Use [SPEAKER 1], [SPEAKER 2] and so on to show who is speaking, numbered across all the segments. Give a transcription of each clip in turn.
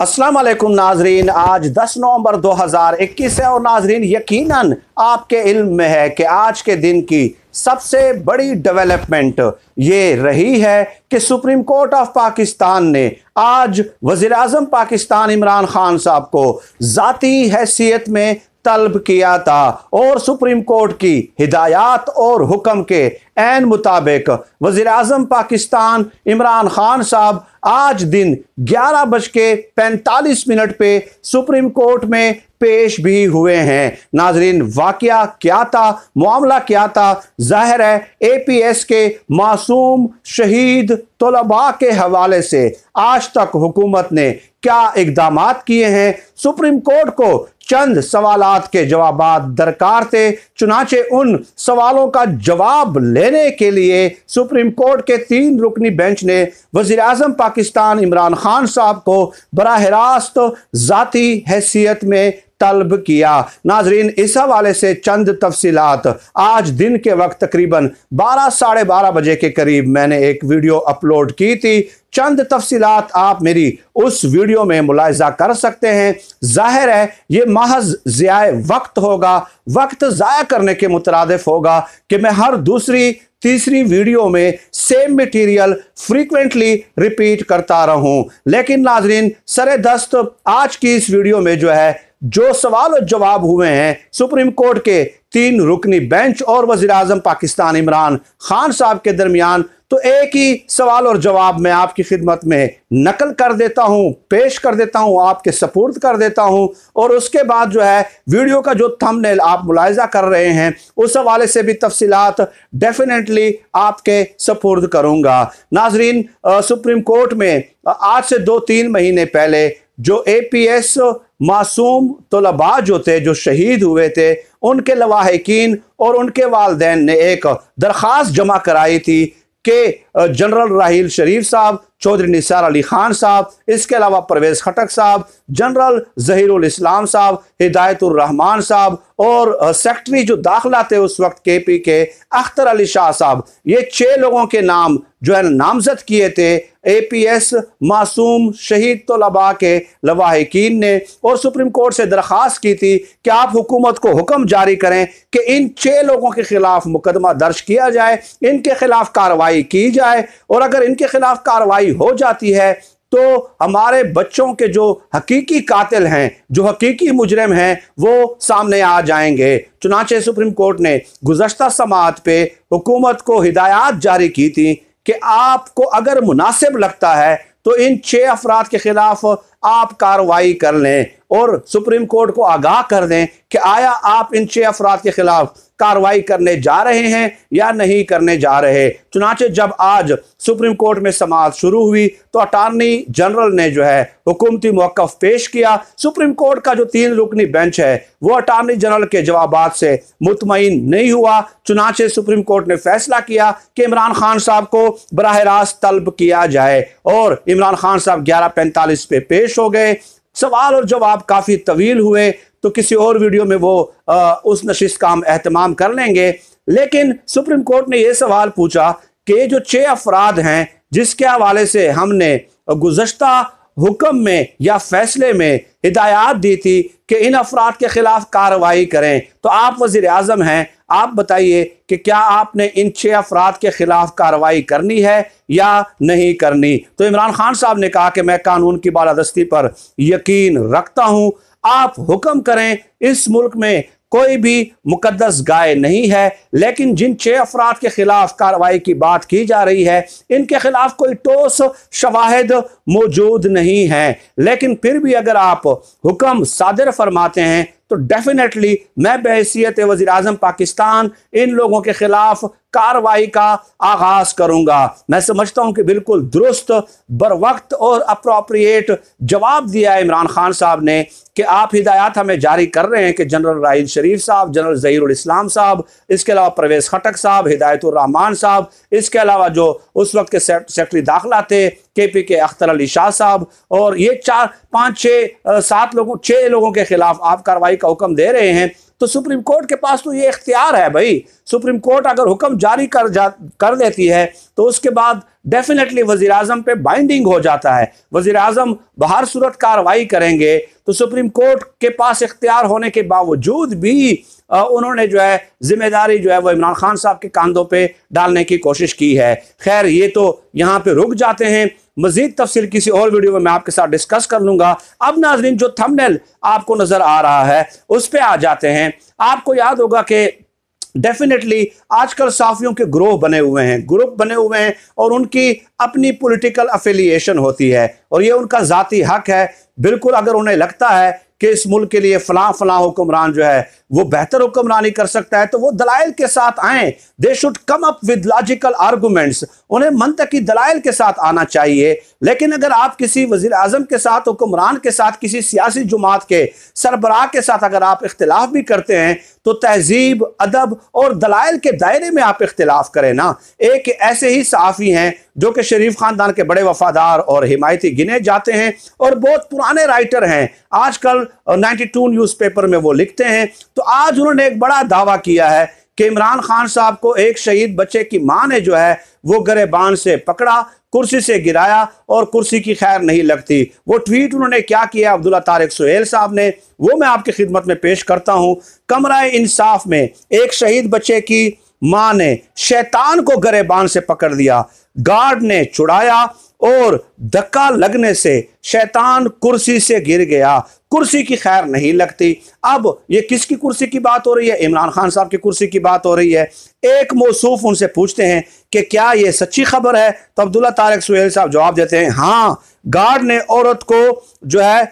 [SPEAKER 1] असलम नाजरीन आज 10 नवंबर 2021 है और नाजरीन यकीनन आपके इल्म में है कि आज के दिन की सबसे बड़ी डेवलपमेंट ये रही है कि सुप्रीम कोर्ट ऑफ पाकिस्तान ने आज वज़ी अजम पाकिस्तान इमरान खान साहब को ज़ाती हैसियत में तलब किया था और सुप्रीम कोर्ट की हिदायत और हुक्म के एन मुताबिक वजीर अजम पाकिस्तान इमरान खान साहब आज दिन ग्यारह बज के पैंतालीस मिनट पे सुप्रीम कोर्ट में पेश भी हुए हैं नाजरीन वाक्य क्या था मामला क्या था जाहिर है एपीएस के मासूम शहीद तलबा के हवाले से आज तक हुकूमत ने क्या इकदाम किए हैं सुप्रीम कोर्ट को चंद सवाल के जवाब दरकार थे चुनाचे उन सवालों का जवाब लेने के लिए सुप्रीम कोर्ट के तीन रुकनी बेंच ने वजी अजम पाकिस्तान इमरान खान साहब को बरह रास्त जतीी हैसियत में तलब किया नाजरीन इस हवाले से चंद तफसीत आज दिन के वक्त तकरीबन बारह साढ़े बारह बजे के करीब मैंने एक वीडियो अपलोड की थी चंद तफसीत आप मेरी उस वीडियो में मुलायजा कर सकते हैं जाहिर है ये महज ज्या वक्त होगा वक्त ज़ाया करने के मुतरदफ होगा कि मैं हर दूसरी तीसरी वीडियो में सेम मटेरियल फ्रीक्वेंटली रिपीट करता रहूं लेकिन नाजरीन सरे दस्त आज की इस वीडियो में जो है जो सवाल और जवाब हुए हैं सुप्रीम कोर्ट के तीन रुकनी बेंच और वजीर अजम पाकिस्तान इमरान खान साहब के दरमियान तो एक ही सवाल और जवाब मैं आपकी खिदमत में नकल कर देता हूं पेश कर देता हूं आपके सपोर्ट कर देता हूं और उसके बाद जो है वीडियो का जो थंबनेल आप मुलायजा कर रहे हैं उस हवाले से भी तफसीत डेफिनेटली आपके सपोर्द करूंगा नाजरीन सुप्रीम कोर्ट में आज से दो तीन महीने पहले जो ए पी एस मासूम तलबा जो थे जो शहीद हुए थे उनके लवाहकिन और उनके वालदेन ने एक दरख्वास्त जमा कराई थी कि जनरल राहील शरीफ साहब चौधरी निसार अली खान साहब इसके अलावा परवेज़ खटक साहब जनरल जहीरुल इस्लाम साहब रहमान साहब और सेक्रेटरी जो दाखिला थे उस वक्त के पी के अख्तर अली शाह साहब ये छः लोगों के नाम जो है नामजद किए थे ए पी एस मासूम शहीद तलबा के लवाहकिन ने और सुप्रीम कोर्ट से दरख्वास्त की थी कि आप हुकूमत को हुक्म जारी करें कि इन छः लोगों के ख़िलाफ़ मुकदमा दर्ज किया जाए इनके ख़िलाफ़ कार्रवाई की जाए और अगर इनके ख़िलाफ़ कार्रवाई कार्रवाई हो जाती है तो हमारे बच्चों के जो हकीकी कातिल हैं जो हकीकी मुजरम हैं वो सामने आ जाएंगे चुनाचे सुप्रीम कोर्ट ने गुजशत समात पे हुकूमत को हिदायत जारी की थी कि आपको अगर मुनासिब लगता है तो इन छः अफराद के ख़िलाफ़ आप कार्रवाई कर लें और सुप्रीम कोर्ट को आगाह कर दें कि आया आप इन छह अफराद के खिलाफ कार्रवाई करने जा रहे हैं या नहीं करने जा रहे चुनाचे जब आज सुप्रीम कोर्ट में समाज शुरू हुई तो अटारनी जनरल ने जो है हुकूमती मौकफ पेश किया सुप्रीम कोर्ट का जो तीन रुकनी बेंच है वो अटारनी जनरल के जवाब से मुतमिन नहीं हुआ चुनाचे सुप्रीम कोर्ट ने फैसला किया कि इमरान खान साहब को बरह रास्त तलब किया जाए और इमरान खान साहब ग्यारह पैंतालीस पे पेश हो गए सवाल और जवाब काफ़ी तवील हुए तो किसी और वीडियो में वो आ, उस नशिश का हम अहतमाम कर लेंगे लेकिन सुप्रीम कोर्ट ने यह सवाल पूछा कि जो छः अफराद हैं जिसके हवाले से हमने गुजशत हुक्म में या फैसले में हिदायत दी थी कि इन अफराद के खिलाफ कार्रवाई करें तो आप वजीर अजम हैं आप बताइए कि क्या आपने इन छः अफराद के ख़िलाफ़ कार्रवाई करनी है या नहीं करनी तो इमरान खान साहब ने कहा कि मैं कानून की बालादस्ती पर यकीन रखता हूँ आप हुक्म करें इस मुल्क में कोई भी मुकदस गाय नहीं है लेकिन जिन छः अफराद के खिलाफ कार्रवाई की बात की जा रही है इनके खिलाफ कोई ठोस शवाहद मौजूद नहीं है लेकिन फिर भी अगर आप हुक्म सादर फरमाते हैं तो डेफिनेटली मैं बहसीत वजी अजम पाकिस्तान इन लोगों के खिलाफ कार्रवाई का आगाज करूंगा मैं समझता हूं कि बिल्कुल दुरुस्त बर वक्त और अप्रोप्रिएट जवाब दिया है इमरान खान साहब ने कि आप हिदायत हमें जारी कर रहे हैं कि जनरल राहिल शरीफ साहब जनरल जहीर इस्लाम साहब इसके अलावा परवेज़ खटक साहब हिदायतुररहमान साहब इसके अलावा जो उस वक्त के सेक्रेटरी दाखिला थे के पी के अख्तर अली शाह साहब और ये चार पाँच छः सात लोगों छः लोगों के खिलाफ आप कार्रवाई का हुक्म दे रहे हैं तो सुप्रीम कोर्ट के पास तो ये इख्तियार है भाई सुप्रीम कोर्ट अगर हुक्म जारी कर जा कर देती है तो उसके बाद डेफिनेटली वजीर अजम पर बाइंडिंग हो जाता है वजीर अजम बाहर सूरत कार्रवाई करेंगे तो सुप्रीम कोर्ट के पास इख्तियार होने के बावजूद भी उन्होंने जो है जिम्मेदारी जो है वो इमरान खान साहब के कांधों पर डालने की कोशिश की है खैर ये तो यहाँ पर रुक जाते हैं मजीद तफसील किसी और वीडियो में मैं आपके साथ डिस्कस कर लूंगा अब नाजरीन जो थमनेल आपको नजर आ रहा है उस पर आ जाते हैं आपको याद होगा कि डेफिनेटली आजकल साफियों के ग्रोह बने हुए हैं ग्रुप बने हुए हैं और उनकी अपनी पॉलिटिकल अफिलिएशन होती है और ये उनका ज़ाती हक है बिल्कुल अगर उन्हें लगता है कि इस मुल्क के लिए फलां फलां हुक्मरान जो है वो बेहतर हुक्मरानी कर सकता है तो वो दलाइल के साथ आए they should come up with logical arguments उन्हें की दलाइल के साथ आना चाहिए लेकिन अगर आप किसी वजीर अजम के साथ हुक्मरान के साथ किसी सियासी जुमात के सरबराह के साथ अगर आप इख्तलाफ भी करते हैं तो तहजीब अदब और दलाइल के दायरे में आप इख्तलाफ करें ना एक ऐसे ही सहाफ़ी हैं जो कि शरीफ ख़ानदान के बड़े वफादार और हिमायती गिने जाते हैं और बहुत पुराने राइटर हैं आजकल 92 न्यूज़पेपर में वो लिखते हैं तो आज उन्होंने एक बड़ा दावा किया है कि इमरान खान साहब को एक शहीद बच्चे की मां ने जो है वो गरेबान से पकड़ा कुर्सी से गिराया और कुर्सी की खैर नहीं लगती वो ट्वीट उन्होंने क्या किया अब्दुल्ला तारिक सुहेल साहब ने वो मैं आपकी खिदमत में पेश करता हूँ कमरा इंसाफ में एक शहीद बच्चे की मां ने शैतान को गरेबान से पकड़ लिया गार्ड ने छुड़ाया और धक्का लगने से शैतान कुर्सी से गिर गया कुर्सी की खैर नहीं लगती अब ये किसकी कुर्सी की बात हो रही है इमरान खान साहब की कुर्सी की बात हो रही है एक मौसूफ उनसे पूछते हैं कि क्या ये सच्ची खबर है तो अब्दुल्ला तारक सुहेल साहब जवाब देते हैं हाँ गार्ड ने औरत को जो है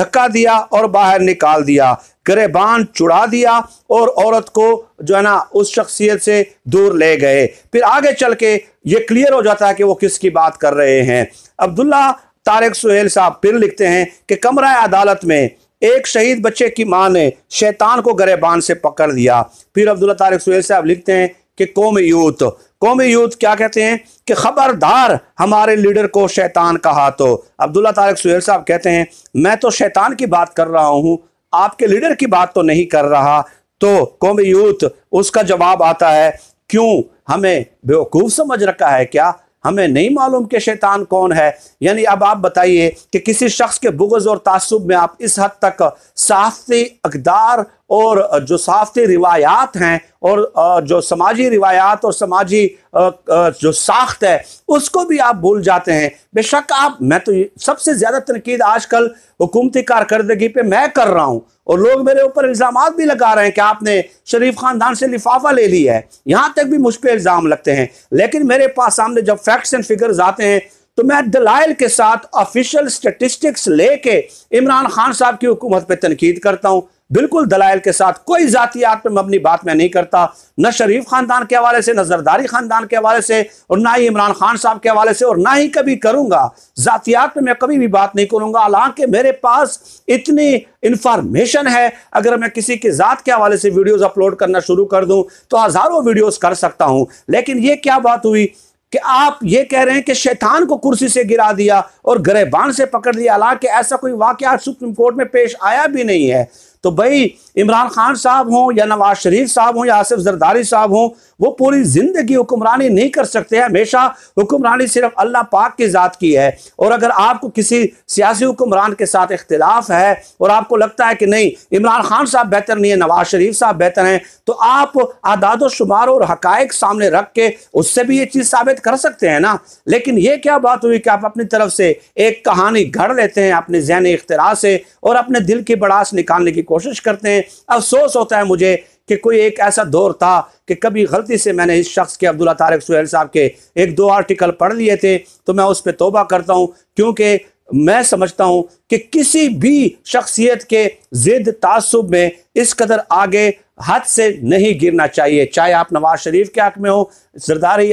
[SPEAKER 1] धक्का दिया और बाहर निकाल दिया गरेबान चुड़ा दिया और औरत को जो है ना उस शख्सियत से दूर ले गए फिर आगे चल के ये क्लियर हो जाता है कि वो किसकी बात कर रहे हैं अब्दुल्ला तारक़ सुहेल साहब फिर लिखते हैं कि कमरा अदालत में एक शहीद बच्चे की मां ने शैतान को गरेबान से पकड़ दिया फिर अब्दुल्ला तारक़ सुहेल साहब लिखते हैं कि कौम यूथ कौम यूथ क्या कहते हैं कि खबरदार हमारे लीडर को शैतान कहा तो अब्दुल्ला तारक सुहेल साहब कहते हैं मैं तो शैतान की बात कर रहा हूँ आपके लीडर की बात तो नहीं कर रहा तो कौम यूथ उसका जवाब आता है क्यों हमें बेवकूफ़ समझ रखा है क्या हमें नहीं मालूम कि शैतान कौन है यानी अब आप बताइए कि किसी शख्स के बुगज़ और तासुब में आप इस हद तक साफी अकदार और जो साफ्ती रिवायात हैं और जो समाजी रिवायात और समाजी जो साख्त है उसको भी आप भूल जाते हैं बेशक आप मैं तो सबसे ज़्यादा तनकीद आजकल हुकूमती कारकर्दगी पे मैं कर रहा हूँ और लोग मेरे ऊपर इल्ज़ाम भी लगा रहे हैं कि आपने शरीफ ख़ानदान से लिफाफा ले लिया है यहाँ तक भी मुझ पर इल्ज़ाम लगते हैं लेकिन मेरे पास सामने जब फैक्ट्स एंड फिगर्स आते हैं तो मैं दलाइल के साथ ऑफिशियल स्टेटिस्टिक्स लेके इमरान खान साहब की हुकूमत पर तनकीद करता हूँ बिल्कुल दलाइल के साथ कोई ज़ातियात पर मबनी बात मैं नहीं करता न शरीफ ख़ानदान के हवाले से न जरदारी ख़ानदान के हवाले से और ना ही इमरान खान साहब के हवाले से और ना ही कभी करूंगा ज़ातियात पर मैं कभी भी बात नहीं करूँगा हालांकि मेरे पास इतनी इंफॉर्मेशन है अगर मैं किसी की ज़ात के हवाले से वीडियोज़ अपलोड करना शुरू कर दूँ तो हज़ारों वीडियोज़ कर सकता हूँ लेकिन ये क्या बात हुई कि आप ये कह रहे हैं कि शैतान को कुर्सी से गिरा दिया और गरेबान से पकड़ दिया हालांकि ऐसा कोई वाक़ सुप्रीम कोर्ट में पेश आया भी नहीं है तो भाई इमरान खान साहब हों या नवाज शरीफ साहब हों या आसिफ जरदारी साहब हों वो पूरी जिंदगी हुक्मरानी नहीं कर सकते हमेशा हुक्मरानी सिर्फ अल्लाह पाक की ज़ात की है और अगर आपको किसी सियासी हुक्मरान के साथ इख्तलाफ है और आपको लगता है कि नहीं इमरान खान साहब बेहतर नहीं है नवाज शरीफ साहब बेहतर हैं तो आप आदाद शुमार और हकायक सामने रख के उससे भी ये चीज़ साबित कर सकते हैं ना लेकिन ये क्या बात हुई कि आप अपनी तरफ से एक कहानी गढ़ लेते हैं अपने जहन इख्तरा से और अपने दिल की बड़ास निकालने की कोशिश करते हैं अफसोस होता है मुझे कि कोई एक ऐसा दौर था कि कभी गलती से मैंने इस शख्स के अब्दुल्ला तारक सुहेल साहब के एक दो आर्टिकल पढ़ लिए थे तो मैं उस पर तोबा करता हूँ क्योंकि मैं समझता हूँ कि किसी भी शख्सियत के जिद तासुब में इस कदर आगे हद से नहीं गिरना चाहिए चाहे आप नवाज शरीफ के हक में हो सरदारी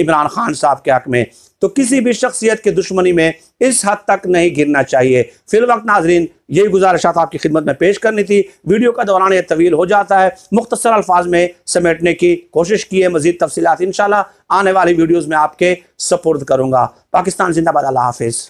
[SPEAKER 1] इमरान खान साहब के हक में तो किसी भी शख्सियत की दुश्मनी में इस हद तक नहीं गिरना चाहिए वक्त नाजरीन यही गुजारिश आपकी खिदमत में पेश करनी थी वीडियो का दौरान यह तवील हो जाता है मुख्तसर अल्फाज में समेटने की कोशिश की है मजीद तफसीत इन आने वाली वीडियोज़ में आपके सपुर्द करूंगा पाकिस्तान जिंदाबाद अल्लाह हाफिज़